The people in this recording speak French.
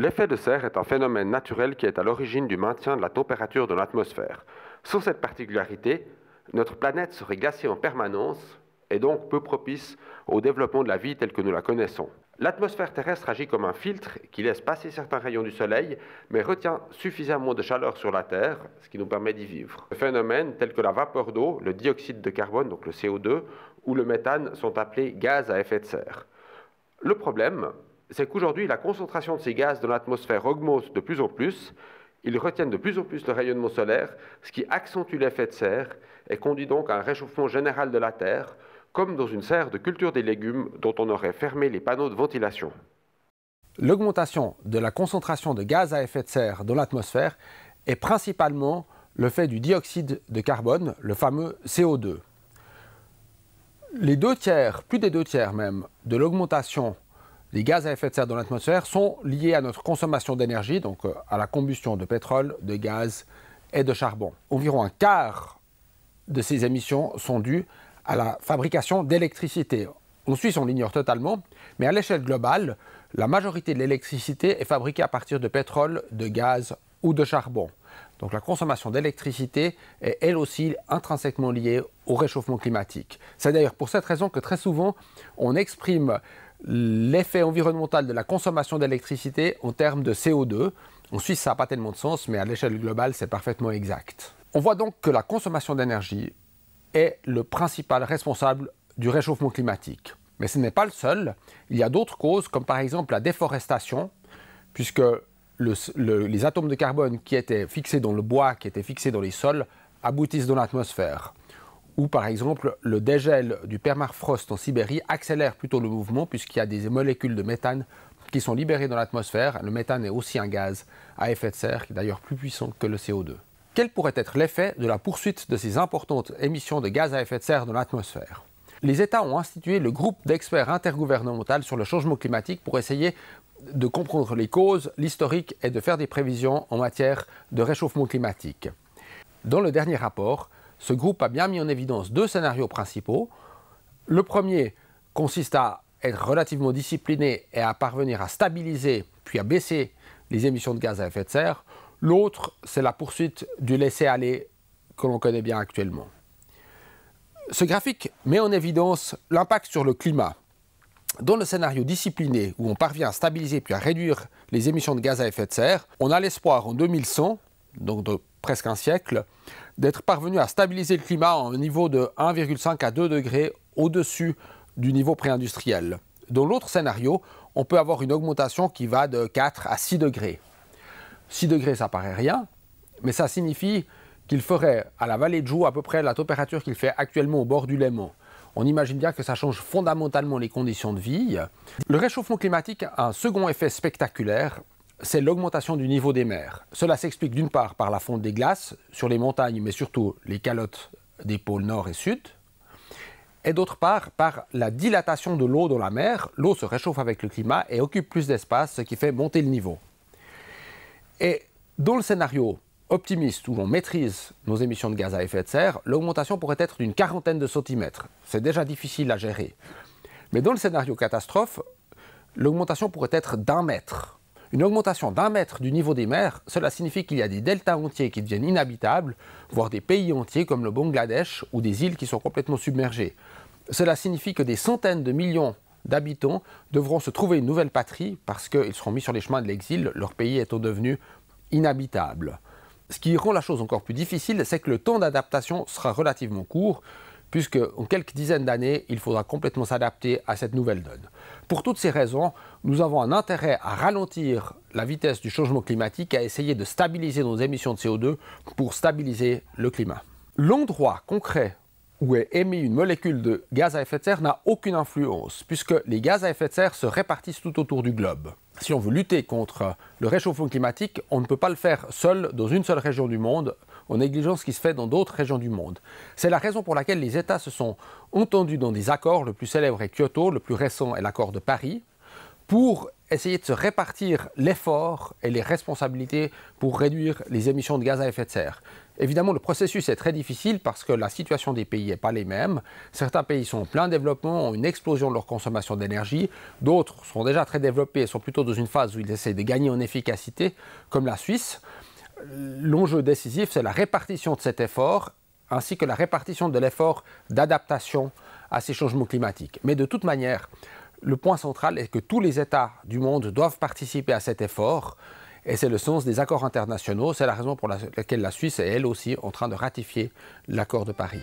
L'effet de serre est un phénomène naturel qui est à l'origine du maintien de la température de l'atmosphère. Sans cette particularité, notre planète serait glacée en permanence et donc peu propice au développement de la vie telle que nous la connaissons. L'atmosphère terrestre agit comme un filtre qui laisse passer certains rayons du Soleil, mais retient suffisamment de chaleur sur la Terre, ce qui nous permet d'y vivre. Des phénomènes tels que la vapeur d'eau, le dioxyde de carbone, donc le CO2, ou le méthane sont appelés gaz à effet de serre. Le problème, c'est qu'aujourd'hui, la concentration de ces gaz dans l'atmosphère augmente de plus en plus. Ils retiennent de plus en plus le rayonnement solaire, ce qui accentue l'effet de serre et conduit donc à un réchauffement général de la Terre, comme dans une serre de culture des légumes dont on aurait fermé les panneaux de ventilation. L'augmentation de la concentration de gaz à effet de serre dans l'atmosphère est principalement le fait du dioxyde de carbone, le fameux CO2. Les deux tiers, plus des deux tiers même, de l'augmentation les gaz à effet de serre dans l'atmosphère sont liés à notre consommation d'énergie, donc euh, à la combustion de pétrole, de gaz et de charbon. Environ un quart de ces émissions sont dues à la fabrication d'électricité. En Suisse, on l'ignore totalement, mais à l'échelle globale, la majorité de l'électricité est fabriquée à partir de pétrole, de gaz ou de charbon. Donc la consommation d'électricité est elle aussi intrinsèquement liée au réchauffement climatique. C'est d'ailleurs pour cette raison que très souvent on exprime l'effet environnemental de la consommation d'électricité en termes de CO2. En Suisse, ça n'a pas tellement de sens, mais à l'échelle globale, c'est parfaitement exact. On voit donc que la consommation d'énergie est le principal responsable du réchauffement climatique. Mais ce n'est pas le seul. Il y a d'autres causes, comme par exemple la déforestation, puisque les atomes de carbone qui étaient fixés dans le bois, qui étaient fixés dans les sols, aboutissent dans l'atmosphère. Ou par exemple le dégel du permafrost en Sibérie accélère plutôt le mouvement puisqu'il y a des molécules de méthane qui sont libérées dans l'atmosphère. Le méthane est aussi un gaz à effet de serre qui est d'ailleurs plus puissant que le CO2. Quel pourrait être l'effet de la poursuite de ces importantes émissions de gaz à effet de serre dans l'atmosphère les États ont institué le groupe d'experts intergouvernemental sur le changement climatique pour essayer de comprendre les causes, l'historique et de faire des prévisions en matière de réchauffement climatique. Dans le dernier rapport, ce groupe a bien mis en évidence deux scénarios principaux. Le premier consiste à être relativement discipliné et à parvenir à stabiliser puis à baisser les émissions de gaz à effet de serre. L'autre, c'est la poursuite du laisser-aller que l'on connaît bien actuellement. Ce graphique met en évidence l'impact sur le climat. Dans le scénario discipliné où on parvient à stabiliser puis à réduire les émissions de gaz à effet de serre, on a l'espoir en 2100 donc de presque un siècle, d'être parvenu à stabiliser le climat à un niveau de 1,5 à 2 degrés au-dessus du niveau pré-industriel. Dans l'autre scénario, on peut avoir une augmentation qui va de 4 à 6 degrés. 6 degrés, ça paraît rien, mais ça signifie qu'il ferait à la vallée de Joux à peu près la température qu'il fait actuellement au bord du Léman. On imagine bien que ça change fondamentalement les conditions de vie. Le réchauffement climatique a un second effet spectaculaire, c'est l'augmentation du niveau des mers. Cela s'explique d'une part par la fonte des glaces sur les montagnes, mais surtout les calottes des pôles nord et sud, et d'autre part par la dilatation de l'eau dans la mer. L'eau se réchauffe avec le climat et occupe plus d'espace, ce qui fait monter le niveau. Et dans le scénario optimiste où l'on maîtrise nos émissions de gaz à effet de serre, l'augmentation pourrait être d'une quarantaine de centimètres. C'est déjà difficile à gérer. Mais dans le scénario catastrophe, l'augmentation pourrait être d'un mètre. Une augmentation d'un mètre du niveau des mers, cela signifie qu'il y a des deltas entiers qui deviennent inhabitables, voire des pays entiers comme le Bangladesh ou des îles qui sont complètement submergées. Cela signifie que des centaines de millions d'habitants devront se trouver une nouvelle patrie parce qu'ils seront mis sur les chemins de l'exil, leur pays étant devenu inhabitable. Ce qui rend la chose encore plus difficile, c'est que le temps d'adaptation sera relativement court, puisque en quelques dizaines d'années, il faudra complètement s'adapter à cette nouvelle donne. Pour toutes ces raisons, nous avons un intérêt à ralentir la vitesse du changement climatique, à essayer de stabiliser nos émissions de CO2 pour stabiliser le climat. L'endroit concret où est émise une molécule de gaz à effet de serre n'a aucune influence, puisque les gaz à effet de serre se répartissent tout autour du globe. Si on veut lutter contre le réchauffement climatique, on ne peut pas le faire seul dans une seule région du monde, en négligeant ce qui se fait dans d'autres régions du monde. C'est la raison pour laquelle les États se sont entendus dans des accords, le plus célèbre est Kyoto, le plus récent est l'accord de Paris, pour essayer de se répartir l'effort et les responsabilités pour réduire les émissions de gaz à effet de serre. Évidemment, le processus est très difficile parce que la situation des pays n'est pas les mêmes. Certains pays sont en plein développement, ont une explosion de leur consommation d'énergie. D'autres sont déjà très développés et sont plutôt dans une phase où ils essaient de gagner en efficacité, comme la Suisse l'enjeu décisif, c'est la répartition de cet effort, ainsi que la répartition de l'effort d'adaptation à ces changements climatiques. Mais de toute manière, le point central est que tous les États du monde doivent participer à cet effort. Et c'est le sens des accords internationaux. C'est la raison pour laquelle la Suisse est elle aussi en train de ratifier l'accord de Paris.